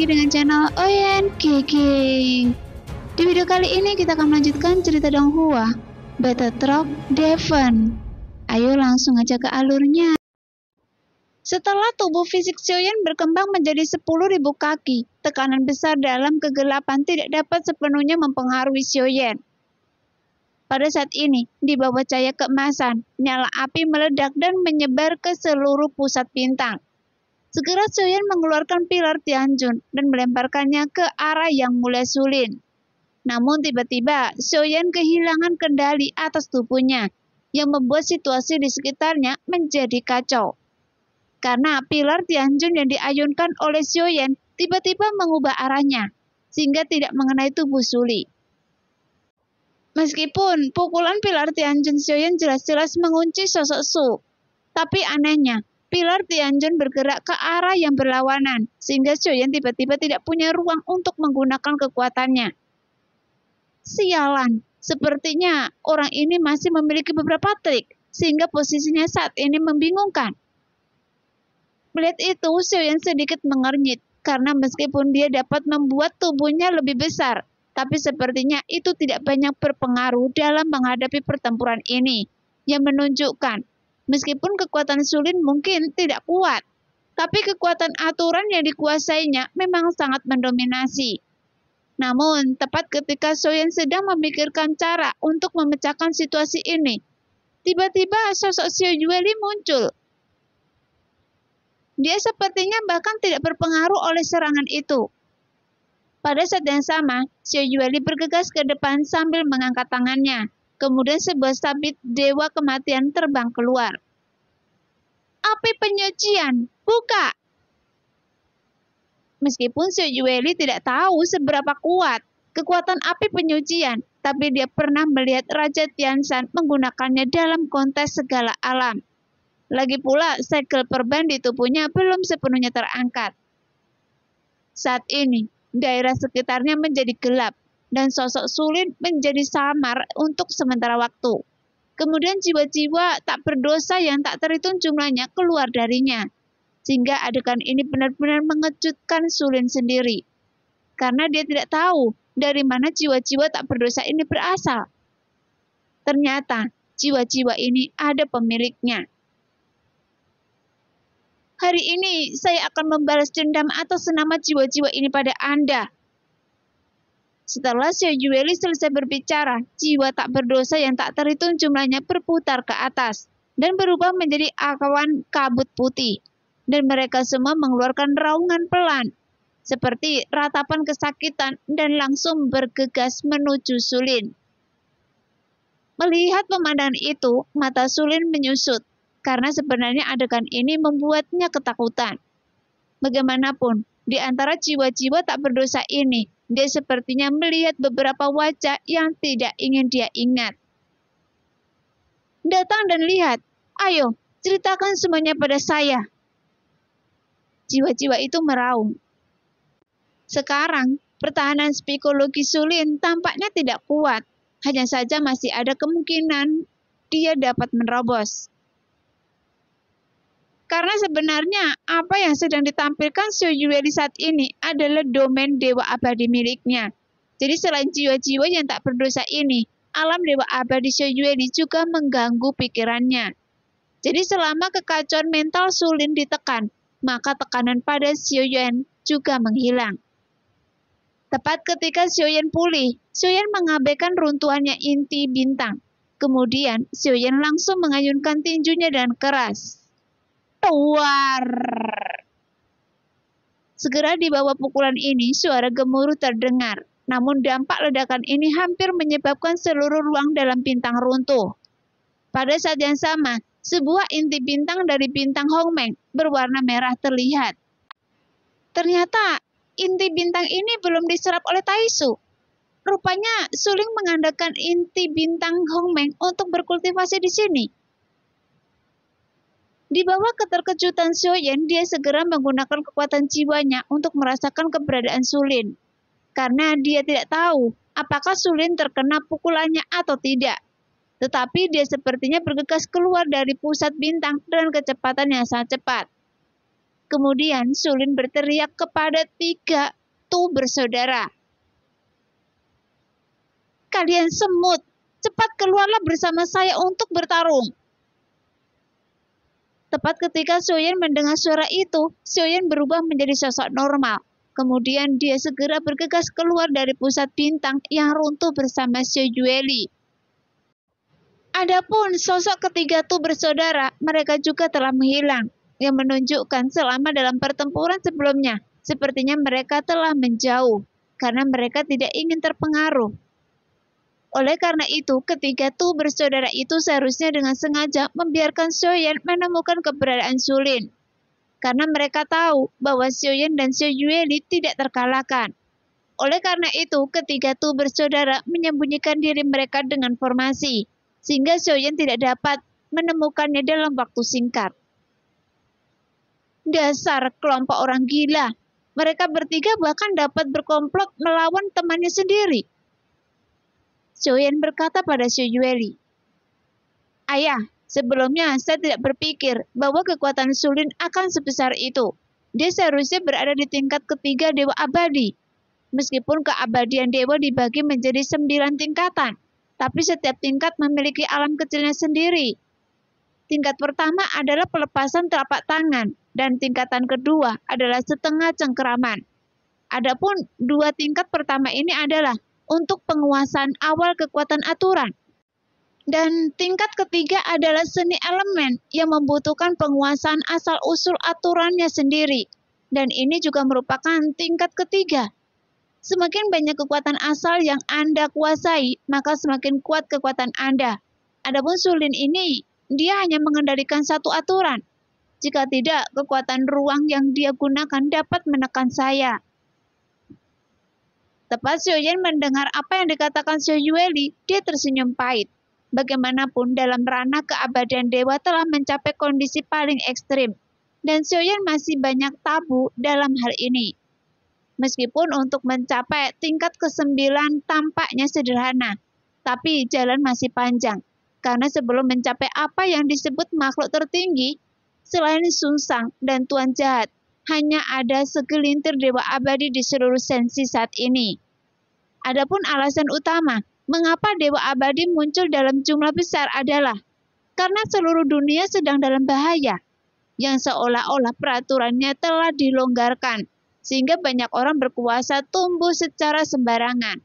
lagi dengan channel Oyen Kiking. Di video kali ini kita akan melanjutkan cerita Donghua, Battle Troop Devon. Ayo langsung aja ke alurnya. Setelah tubuh fisik Xiaoyan berkembang menjadi 10.000 kaki, tekanan besar dalam kegelapan tidak dapat sepenuhnya mempengaruhi Xiaoyan. Pada saat ini, di bawah cahaya keemasan, nyala api meledak dan menyebar ke seluruh pusat bintang. Segera Suyun mengeluarkan pilar Tianjun dan melemparkannya ke arah yang mulai sulit. Namun tiba-tiba Soyan kehilangan kendali atas tubuhnya yang membuat situasi di sekitarnya menjadi kacau. Karena pilar Tianjun yang diayunkan oleh Soyan tiba-tiba mengubah arahnya sehingga tidak mengenai tubuh Suli. Meskipun pukulan pilar Tianjun Soyan jelas-jelas mengunci sosok Su, tapi anehnya Pilar Tianjun bergerak ke arah yang berlawanan, sehingga Choyan tiba-tiba tidak punya ruang untuk menggunakan kekuatannya. Sialan, sepertinya orang ini masih memiliki beberapa trik, sehingga posisinya saat ini membingungkan. Melihat itu, Xiaoyan sedikit mengernyit, karena meskipun dia dapat membuat tubuhnya lebih besar, tapi sepertinya itu tidak banyak berpengaruh dalam menghadapi pertempuran ini, yang menunjukkan Meskipun kekuatan Sulin mungkin tidak kuat, tapi kekuatan aturan yang dikuasainya memang sangat mendominasi. Namun, tepat ketika Soyen sedang memikirkan cara untuk memecahkan situasi ini, tiba-tiba sosok Seo Yueli muncul. Dia sepertinya bahkan tidak berpengaruh oleh serangan itu. Pada saat yang sama, Seo Yueli bergegas ke depan sambil mengangkat tangannya. Kemudian sebuah sabit dewa kematian terbang keluar. Api penyucian, buka! Meskipun Sejueli tidak tahu seberapa kuat kekuatan api penyucian, tapi dia pernah melihat Raja Tiansan menggunakannya dalam kontes segala alam. Lagi pula, segel perban di tubuhnya belum sepenuhnya terangkat. Saat ini, daerah sekitarnya menjadi gelap dan sosok sulit menjadi samar untuk sementara waktu. Kemudian jiwa-jiwa tak berdosa yang tak terhitung jumlahnya keluar darinya. Sehingga adegan ini benar-benar mengejutkan Sulin sendiri. Karena dia tidak tahu dari mana jiwa-jiwa tak berdosa ini berasal. Ternyata jiwa-jiwa ini ada pemiliknya. Hari ini saya akan membalas dendam atas nama jiwa-jiwa ini pada Anda, setelah Syajubeli selesai berbicara, jiwa tak berdosa yang tak terhitung jumlahnya berputar ke atas dan berubah menjadi akawan kabut putih. Dan mereka semua mengeluarkan raungan pelan, seperti ratapan kesakitan dan langsung bergegas menuju Sulin. Melihat pemandangan itu, mata Sulin menyusut karena sebenarnya adegan ini membuatnya ketakutan. Bagaimanapun, di antara jiwa-jiwa tak berdosa ini, dia sepertinya melihat beberapa wajah yang tidak ingin dia ingat. Datang dan lihat, ayo ceritakan semuanya pada saya. Jiwa-jiwa itu meraung. Sekarang, pertahanan psikologi Sulin tampaknya tidak kuat. Hanya saja masih ada kemungkinan dia dapat menerobos. Karena sebenarnya apa yang sedang ditampilkan di saat ini adalah domain dewa abadi miliknya. Jadi selain jiwa-jiwa yang tak berdosa ini, alam dewa abadi Soyueli juga mengganggu pikirannya. Jadi selama kekacauan mental Sulin ditekan, maka tekanan pada Yuan juga menghilang. Tepat ketika Yuan pulih, Yuan mengabaikan runtuhannya inti bintang. Kemudian, Yuan langsung mengayunkan tinjunya dan keras. Tawar. Segera di bawah pukulan ini, suara gemuruh terdengar. Namun dampak ledakan ini hampir menyebabkan seluruh ruang dalam bintang runtuh. Pada saat yang sama, sebuah inti bintang dari bintang Hongmeng berwarna merah terlihat. Ternyata inti bintang ini belum diserap oleh Taisu. Rupanya Suling mengandalkan inti bintang Hongmeng untuk berkultivasi di sini. Di bawah keterkejutan Yan, dia segera menggunakan kekuatan jiwanya untuk merasakan keberadaan Sulin. Karena dia tidak tahu apakah Sulin terkena pukulannya atau tidak. Tetapi dia sepertinya bergegas keluar dari pusat bintang dengan kecepatan yang sangat cepat. Kemudian Sulin berteriak kepada tiga tu bersaudara. Kalian semut, cepat keluarlah bersama saya untuk bertarung. Tepat ketika Soyeon mendengar suara itu, Soyeon berubah menjadi sosok normal. Kemudian dia segera bergegas keluar dari pusat bintang yang runtuh bersama Seojueli. Adapun sosok ketiga itu bersaudara, mereka juga telah menghilang, yang menunjukkan selama dalam pertempuran sebelumnya, sepertinya mereka telah menjauh karena mereka tidak ingin terpengaruh oleh karena itu, ketiga tuh bersaudara itu seharusnya dengan sengaja membiarkan Yan menemukan keberadaan Sulin. Karena mereka tahu bahwa Yan dan Li tidak terkalahkan. Oleh karena itu, ketiga tuh bersaudara menyembunyikan diri mereka dengan formasi, sehingga Yan tidak dapat menemukannya dalam waktu singkat. Dasar kelompok orang gila, mereka bertiga bahkan dapat berkomplot melawan temannya sendiri. Xiuyan berkata pada Xu Ayah, sebelumnya saya tidak berpikir bahwa kekuatan Sulin akan sebesar itu. Dia seharusnya berada di tingkat ketiga Dewa Abadi. Meskipun keabadian Dewa dibagi menjadi sembilan tingkatan, tapi setiap tingkat memiliki alam kecilnya sendiri. Tingkat pertama adalah pelepasan telapak tangan, dan tingkatan kedua adalah setengah cengkeraman. Adapun dua tingkat pertama ini adalah untuk penguasaan awal kekuatan aturan. Dan tingkat ketiga adalah seni elemen yang membutuhkan penguasaan asal-usul aturannya sendiri. Dan ini juga merupakan tingkat ketiga. Semakin banyak kekuatan asal yang Anda kuasai, maka semakin kuat kekuatan Anda. Adapun sulin ini, dia hanya mengendalikan satu aturan. Jika tidak, kekuatan ruang yang dia gunakan dapat menekan saya. Tepat Xiao Yan mendengar apa yang dikatakan Xiu Yueli, dia tersenyum pahit. Bagaimanapun dalam ranah keabadian dewa telah mencapai kondisi paling ekstrim, dan Xiao Yan masih banyak tabu dalam hal ini. Meskipun untuk mencapai tingkat kesembilan tampaknya sederhana, tapi jalan masih panjang. Karena sebelum mencapai apa yang disebut makhluk tertinggi, selain Sun Sang dan Tuan Jahat, hanya ada segelintir dewa abadi di seluruh sensi saat ini. Adapun alasan utama mengapa dewa abadi muncul dalam jumlah besar adalah karena seluruh dunia sedang dalam bahaya yang seolah-olah peraturannya telah dilonggarkan sehingga banyak orang berkuasa tumbuh secara sembarangan.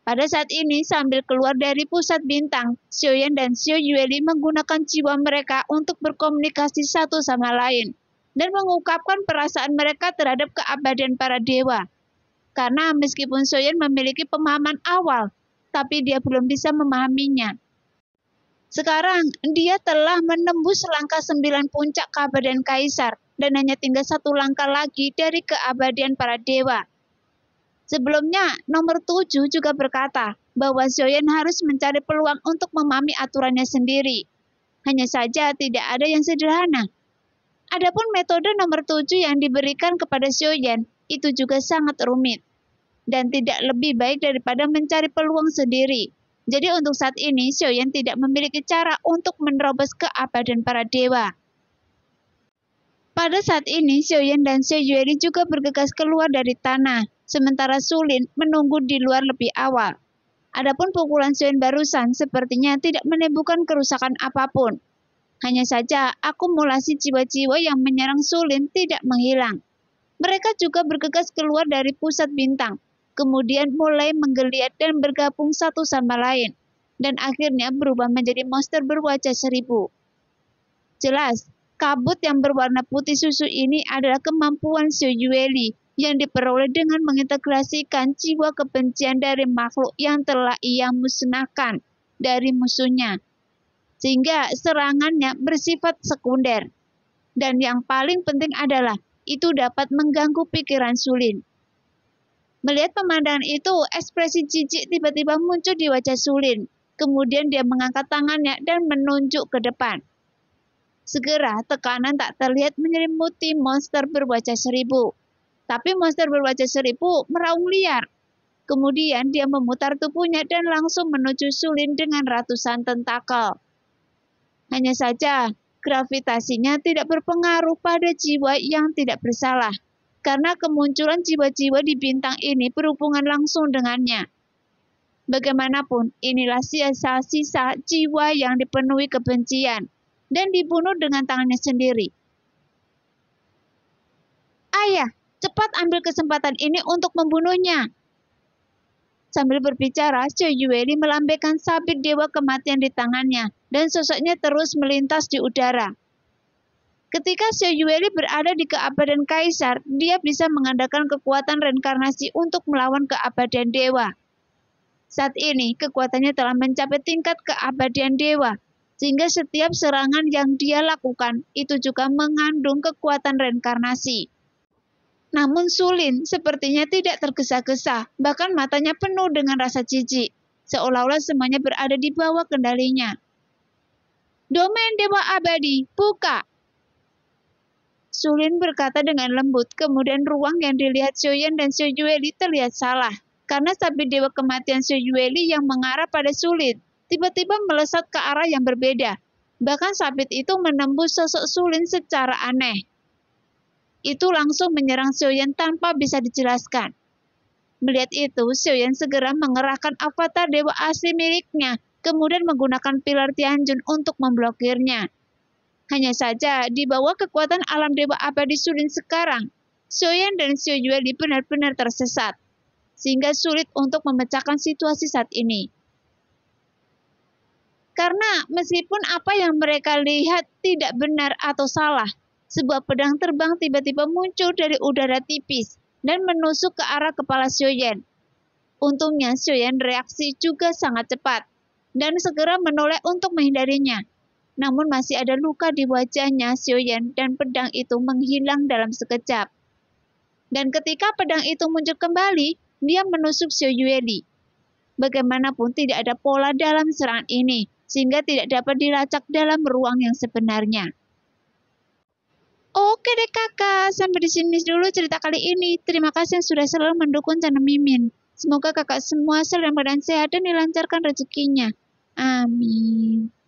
Pada saat ini, sambil keluar dari pusat bintang, Xiaoyan dan Xiao Yueli menggunakan jiwa mereka untuk berkomunikasi satu sama lain dan mengungkapkan perasaan mereka terhadap keabadian para dewa. Karena meskipun Soyeon memiliki pemahaman awal, tapi dia belum bisa memahaminya. Sekarang, dia telah menembus langkah sembilan puncak keabadian kaisar dan hanya tinggal satu langkah lagi dari keabadian para dewa. Sebelumnya, nomor tujuh juga berkata bahwa Zoyan harus mencari peluang untuk memahami aturannya sendiri. Hanya saja tidak ada yang sederhana. Adapun metode nomor tujuh yang diberikan kepada Xiaoyan itu juga sangat rumit dan tidak lebih baik daripada mencari peluang sendiri. Jadi untuk saat ini Xiaoyan tidak memiliki cara untuk menerobos ke dan para dewa. Pada saat ini Xiaoyan dan Xiao Yueli juga bergegas keluar dari tanah, sementara Sulin menunggu di luar lebih awal. Adapun pukulan Xiaoyan barusan sepertinya tidak menimbulkan kerusakan apapun, hanya saja akumulasi jiwa-jiwa yang menyerang Sulin tidak menghilang. Mereka juga bergegas keluar dari pusat bintang, kemudian mulai menggeliat dan bergabung satu sama lain, dan akhirnya berubah menjadi monster berwajah seribu. Jelas, kabut yang berwarna putih susu ini adalah kemampuan Shoyueli yang diperoleh dengan mengintegrasikan jiwa kebencian dari makhluk yang telah ia musnahkan dari musuhnya sehingga serangannya bersifat sekunder. Dan yang paling penting adalah itu dapat mengganggu pikiran Sulin. Melihat pemandangan itu, ekspresi jijik tiba-tiba muncul di wajah Sulin. Kemudian dia mengangkat tangannya dan menunjuk ke depan. Segera tekanan tak terlihat menyelimuti monster berwajah seribu. Tapi monster berwajah seribu meraung liar. Kemudian dia memutar tubuhnya dan langsung menuju Sulin dengan ratusan tentakel. Hanya saja, gravitasinya tidak berpengaruh pada jiwa yang tidak bersalah, karena kemunculan jiwa-jiwa di bintang ini berhubungan langsung dengannya. Bagaimanapun, inilah sisa-sisa jiwa yang dipenuhi kebencian dan dibunuh dengan tangannya sendiri. Ayah, cepat ambil kesempatan ini untuk membunuhnya, Sambil berbicara, Yueli melambaikan sabit dewa kematian di tangannya dan sosoknya terus melintas di udara. Ketika Yueli berada di keabadian kaisar, dia bisa mengandalkan kekuatan reinkarnasi untuk melawan keabadian dewa. Saat ini, kekuatannya telah mencapai tingkat keabadian dewa, sehingga setiap serangan yang dia lakukan itu juga mengandung kekuatan reinkarnasi. Namun Sulin sepertinya tidak tergesa-gesa, bahkan matanya penuh dengan rasa jijik, seolah-olah semuanya berada di bawah kendalinya. Domain Dewa Abadi, buka! Sulin berkata dengan lembut, kemudian ruang yang dilihat Shoyan dan Shoyueli terlihat salah, karena sabit dewa kematian Shoyueli yang mengarah pada Sulin, tiba-tiba melesat ke arah yang berbeda, Bahkan sabit itu menembus sosok Sulin secara aneh itu langsung menyerang Yan tanpa bisa dijelaskan. Melihat itu, Yan segera mengerahkan avatar dewa asli miliknya, kemudian menggunakan pilar Tianjun untuk memblokirnya. Hanya saja, di bawah kekuatan alam dewa abadi Sulin sekarang, Yan dan Xiao Yueli benar-benar tersesat, sehingga sulit untuk memecahkan situasi saat ini. Karena meskipun apa yang mereka lihat tidak benar atau salah, sebuah pedang terbang tiba-tiba muncul dari udara tipis dan menusuk ke arah kepala Xioyan. Untungnya Xioyan reaksi juga sangat cepat dan segera menoleh untuk menghindarinya. Namun masih ada luka di wajahnya Xioyan dan pedang itu menghilang dalam sekejap. Dan ketika pedang itu muncul kembali, dia menusuk Yuedi. Bagaimanapun tidak ada pola dalam serangan ini, sehingga tidak dapat dilacak dalam ruang yang sebenarnya. Oke deh kakak, sampai di sini dulu cerita kali ini. Terima kasih yang sudah selalu mendukung channel Mimin. Semoga kakak semua selalu dalam keadaan sehat dan dilancarkan rezekinya. Amin.